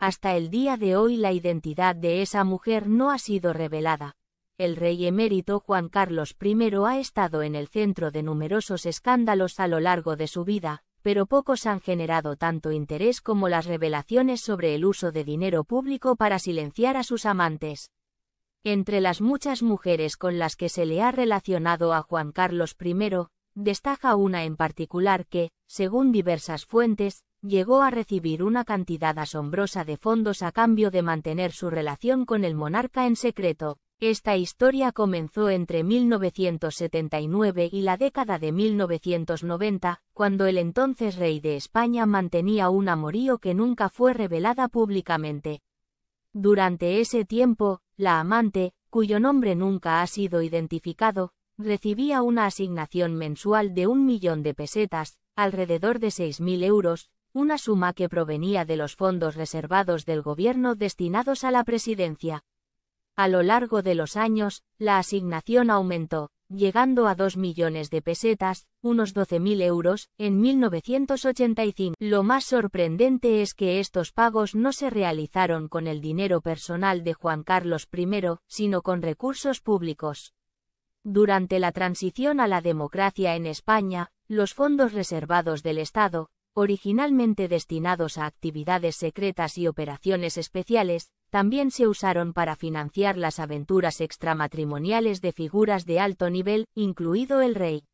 Hasta el día de hoy la identidad de esa mujer no ha sido revelada. El rey emérito Juan Carlos I ha estado en el centro de numerosos escándalos a lo largo de su vida, pero pocos han generado tanto interés como las revelaciones sobre el uso de dinero público para silenciar a sus amantes. Entre las muchas mujeres con las que se le ha relacionado a Juan Carlos I, destaca una en particular que, según diversas fuentes, llegó a recibir una cantidad asombrosa de fondos a cambio de mantener su relación con el monarca en secreto. Esta historia comenzó entre 1979 y la década de 1990, cuando el entonces rey de España mantenía un amorío que nunca fue revelada públicamente. Durante ese tiempo, la amante, cuyo nombre nunca ha sido identificado, recibía una asignación mensual de un millón de pesetas, alrededor de 6.000 euros, una suma que provenía de los fondos reservados del gobierno destinados a la presidencia. A lo largo de los años, la asignación aumentó, llegando a 2 millones de pesetas, unos 12.000 euros, en 1985. Lo más sorprendente es que estos pagos no se realizaron con el dinero personal de Juan Carlos I, sino con recursos públicos. Durante la transición a la democracia en España, los fondos reservados del Estado, originalmente destinados a actividades secretas y operaciones especiales, también se usaron para financiar las aventuras extramatrimoniales de figuras de alto nivel, incluido el rey.